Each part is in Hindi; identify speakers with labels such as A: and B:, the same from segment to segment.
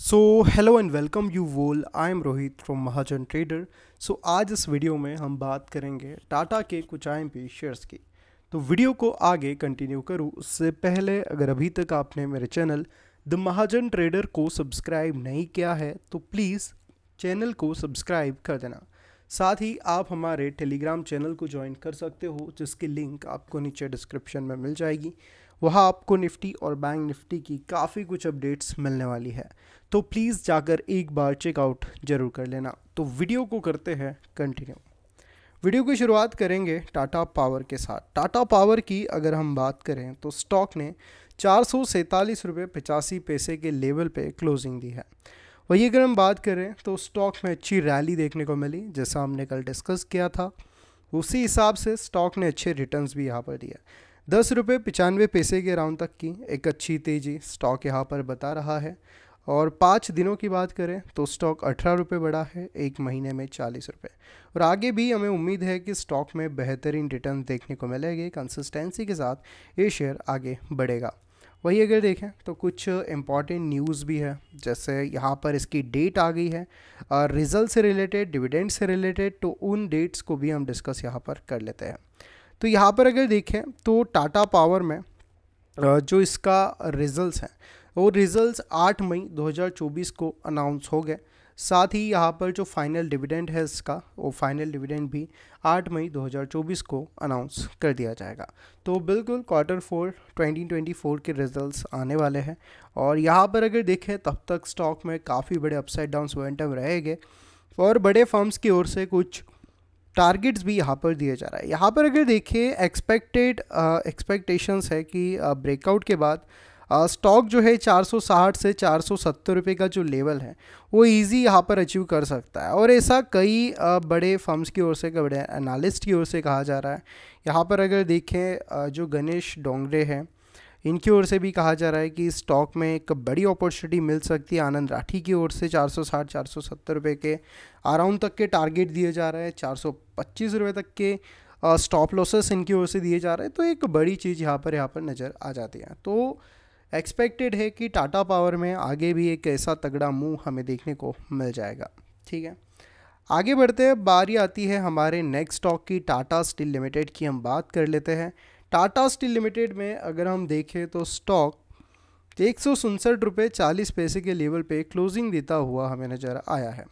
A: so hello and welcome you all I am Rohit from Mahajan trader so आज इस वीडियो में हम बात करेंगे टाटा के कुछ आई पी शेयर्स की तो वीडियो को आगे कंटिन्यू करूँ उससे पहले अगर अभी तक आपने मेरे चैनल द महाजन ट्रेडर को सब्सक्राइब नहीं किया है तो प्लीज़ चैनल को सब्सक्राइब कर देना साथ ही आप हमारे टेलीग्राम चैनल को ज्वाइन कर सकते हो जिसकी लिंक आपको नीचे डिस्क्रिप्शन में मिल जाएगी वहाँ आपको निफ्टी और बैंक निफ्टी की काफ़ी कुछ अपडेट्स मिलने वाली है तो प्लीज़ जाकर एक बार चेकआउट जरूर कर लेना तो वीडियो को करते हैं कंटिन्यू वीडियो की शुरुआत करेंगे टाटा पावर के साथ टाटा पावर की अगर हम बात करें तो स्टॉक ने चार सौ सैंतालीस रुपये पचासी पैसे के लेवल पे क्लोजिंग दी है वही अगर हम बात करें तो स्टॉक में अच्छी रैली देखने को मिली जैसा हमने कल डिस्कस किया था उसी हिसाब से स्टॉक ने अच्छे रिटर्न्स भी यहाँ पर दिया दस रुपये पचानवे पैसे के राउंड तक की एक अच्छी तेज़ी स्टॉक यहाँ पर बता रहा है और पाँच दिनों की बात करें तो स्टॉक अठारह रुपये बढ़ा है एक महीने में चालीस रुपये और आगे भी हमें उम्मीद है कि स्टॉक में बेहतरीन रिटर्न देखने को मिलेगी कंसिस्टेंसी के साथ ये शेयर आगे बढ़ेगा वही अगर देखें तो कुछ इम्पॉर्टेंट न्यूज़ भी है जैसे यहाँ पर इसकी डेट आ गई है रिज़ल्ट से रिलेटेड डिविडेंड से रिलेटेड तो उन डेट्स को भी हम डिस्कस यहाँ पर कर लेते हैं तो यहाँ पर अगर देखें तो टाटा पावर में जो इसका रिज़ल्ट है वो रिज़ल्ट आठ मई 2024 को अनाउंस हो गए साथ ही यहाँ पर जो फाइनल डिविडेंड है इसका वो फाइनल डिविडेंड भी 8 मई 2024 को अनाउंस कर दिया जाएगा तो बिल्कुल क्वार्टर फोर 2024 के रिजल्ट्स आने वाले हैं और यहाँ पर अगर देखें तब तक स्टॉक में काफ़ी बड़े अपसाइड डाउन मोमेंटम रहेंगे और बड़े फर्म्स की ओर से कुछ टारगेट्स भी यहाँ पर दिए जा रहा है यहाँ पर अगर देखिए एक्सपेक्टेड एक्सपेक्टेशंस है कि ब्रेकआउट uh, के बाद स्टॉक जो है 460 से 470 रुपए का जो लेवल है वो इजी यहाँ पर अचीव कर सकता है और ऐसा कई बड़े फर्म्स की ओर से बड़े एनालिस्ट की ओर से कहा जा रहा है यहाँ पर अगर देखें जो गणेश डोंगरे हैं इनकी ओर से भी कहा जा रहा है कि स्टॉक में एक बड़ी अपॉर्चुनिटी मिल सकती है आनंद राठी की ओर से 460 470 रुपए के अराउंड तक के टारगेट दिए जा रहे हैं 425 रुपए तक के स्टॉप लॉसेस इनकी ओर से दिए जा रहे हैं तो एक बड़ी चीज़ यहाँ पर यहाँ पर नज़र आ जाती है तो एक्सपेक्टेड है कि टाटा पावर में आगे भी एक ऐसा तगड़ा मूव हमें देखने को मिल जाएगा ठीक है आगे बढ़ते हैं बारी आती है हमारे नेक्स्ट स्टॉक की टाटा स्टील लिमिटेड की हम बात कर लेते हैं टाटा स्टील लिमिटेड में अगर हम देखें तो स्टॉक एक सौ पैसे के लेवल पे क्लोजिंग देता हुआ हमें नज़र आया है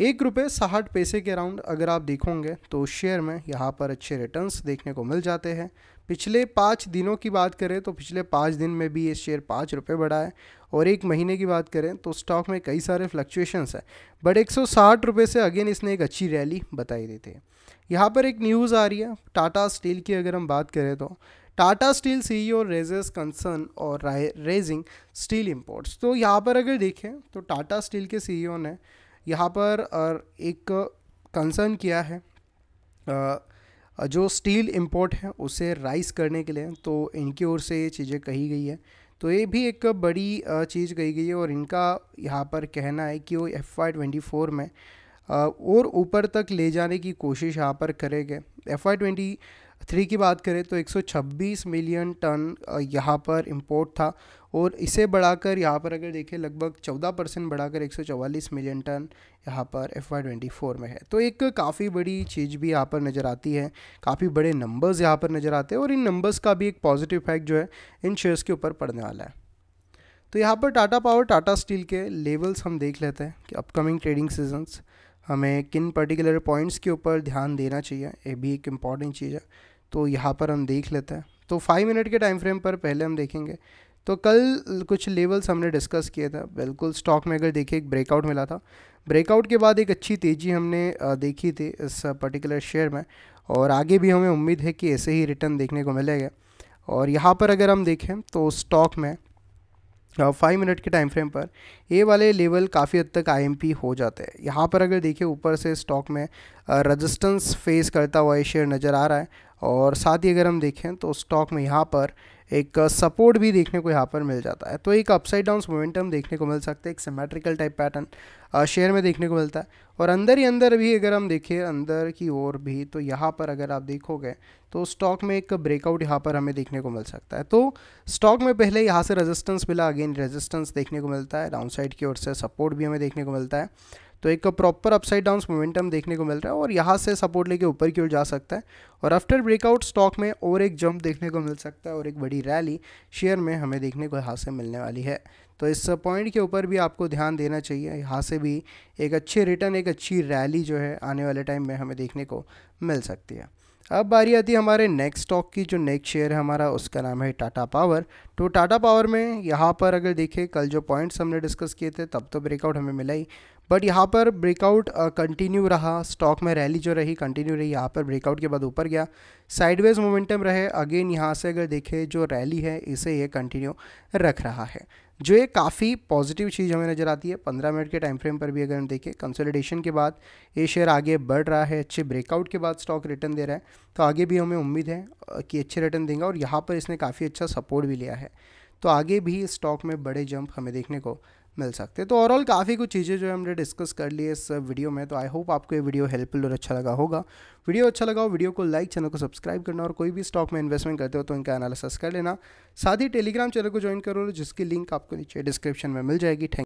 A: एक रुपये साठ पैसे के अराउंड अगर आप देखोगे तो शेयर में यहाँ पर अच्छे रिटर्न्स देखने को मिल जाते हैं पिछले पाँच दिनों की बात करें तो पिछले पाँच दिन में भी ये शेयर पाँच रुपये बढ़ा है और एक महीने की बात करें तो स्टॉक में कई सारे फ्लक्चुएशंस है बट एक सौ से अगेन इसने एक अच्छी रैली बताई दी थी यहाँ पर एक न्यूज़ आ रही है टाटा स्टील की अगर हम बात करें तो टाटा स्टील ओ रेजेस कंसर्न और रेजिंग स्टील इम्पोर्ट्स तो यहाँ पर अगर देखें तो टाटा स्टील के सी e ने यहाँ पर एक कंसर्न किया है जो स्टील इंपोर्ट है उसे राइस करने के लिए तो इनकी ओर से ये चीज़ें कही गई है तो ये भी एक बड़ी चीज़ कही गई है और इनका यहाँ पर कहना है कि वो एफ आई ट्वेंटी फोर में और ऊपर तक ले जाने की कोशिश यहाँ पर करेंगे एफ आई ट्वेंटी थ्री की बात करें तो 126 मिलियन टन यहाँ पर इम्पोर्ट था और इसे बढ़ाकर यहाँ पर अगर देखें लगभग 14 परसेंट बढ़ाकर 144 मिलियन टन यहाँ पर एफ आई ट्वेंटी फोर में है तो एक काफ़ी बड़ी चीज़ भी यहाँ पर नज़र आती है काफ़ी बड़े नंबर्स यहाँ पर नज़र आते हैं और इन नंबर्स का भी एक पॉजिटिव इफेक्ट जो है इन शेयर्स के ऊपर पड़ने वाला है तो यहाँ पर टाटा पावर टाटा स्टील के लेवल्स हम देख लेते हैं कि अपकमिंग ट्रेडिंग सीजन्स हमें किन पर्टिकुलर पॉइंट्स के ऊपर ध्यान देना चाहिए ये भी एक इम्पॉर्टेंट चीज़ है तो यहाँ पर हम देख लेते हैं तो फाइव मिनट के टाइम फ्रेम पर पहले हम देखेंगे तो कल कुछ लेवल्स हमने डिस्कस किए थे बिल्कुल स्टॉक में अगर देखिए एक ब्रेकआउट मिला था ब्रेकआउट के बाद एक अच्छी तेज़ी हमने देखी थी इस पर्टिकुलर शेयर में और आगे भी हमें उम्मीद है कि ऐसे ही रिटर्न देखने को मिलेगा और यहाँ पर अगर हम देखें तो स्टॉक में फाइव मिनट के टाइम फ्रेम पर ये वाले लेवल काफ़ी हद तक आईएमपी हो जाते हैं यहाँ पर अगर देखें ऊपर से स्टॉक में रजिस्टेंस फेस करता हुआ ये शेयर नज़र आ रहा है और साथ ही अगर हम देखें तो स्टॉक में यहाँ पर एक सपोर्ट uh, भी देखने को यहाँ पर मिल जाता है तो एक अपसाइड डाउन मोमेंटम देखने को मिल सकता है एक सिमेट्रिकल टाइप पैटर्न शेयर में देखने को मिलता है और अंदर ही अंदर भी अगर हम देखें अंदर की ओर भी तो यहाँ पर अगर आप देखोगे तो स्टॉक में एक ब्रेकआउट यहाँ पर हमें देखने को मिल सकता है तो स्टॉक में पहले यहाँ से रजिस्टेंस मिला अगेन रेजिस्टेंस देखने को मिलता है साइड की ओर से सपोर्ट भी हमें देखने को मिलता है तो एक प्रॉपर अपसाइड डाउन मोमेंटम देखने को मिल रहा है और यहाँ से सपोर्ट लेके ऊपर की ओर जा सकता है और आफ्टर ब्रेकआउट स्टॉक में और एक जंप देखने को मिल सकता है और एक बड़ी रैली शेयर में हमें देखने को यहाँ से मिलने वाली है तो इस पॉइंट के ऊपर भी आपको ध्यान देना चाहिए यहाँ से भी एक अच्छे रिटर्न एक अच्छी रैली जो है आने वाले टाइम में हमें देखने को मिल सकती है अब बारी आती है हमारे नेक्स्ट स्टॉक की जो नेक्स्ट शेयर है हमारा उसका नाम है टाटा पावर तो टाटा पावर में यहाँ पर अगर देखें कल जो पॉइंट्स हमने डिस्कस किए थे तब तो ब्रेकआउट हमें मिला ही बट यहाँ पर ब्रेकआउट कंटिन्यू uh, रहा स्टॉक में रैली जो रही कंटिन्यू रही यहाँ पर ब्रेकआउट के बाद ऊपर गया साइडवेज मोमेंटम रहे अगेन यहाँ से अगर देखें जो रैली है इसे ये कंटिन्यू रख रहा है जो ये काफ़ी पॉजिटिव चीज़ हमें नज़र आती है पंद्रह मिनट के टाइम फ्रेम पर भी अगर हम देखें कंसोलिडेशन के बाद ये शेयर आगे बढ़ रहा है अच्छे ब्रेकआउट के बाद स्टॉक रिटर्न दे रहा है तो आगे भी हमें उम्मीद है uh, कि अच्छे रिटर्न देंगे और यहाँ पर इसने काफ़ी अच्छा सपोर्ट भी लिया है तो आगे भी स्टॉक में बड़े जंप हमें देखने को मिल सकते हैं तो ओवरऑल काफ़ी कुछ चीज़ें जो है हमने डिस्कस कर ली है इस वीडियो में तो आई होप आपको ये वीडियो हेल्पफुल और अच्छा लगा होगा वीडियो अच्छा लगा हो वीडियो को लाइक चैनल को सब्सक्राइब करना और कोई भी स्टॉक में इन्वेस्टमेंट करते हो तो इनका एनालिसिस कर लेना साथ ही टेलीग्राम चैनल को ज्वाइन करो जिसकी लिंक आपको नीचे डिस्क्रिप्शन में मिल जाएगी थैंक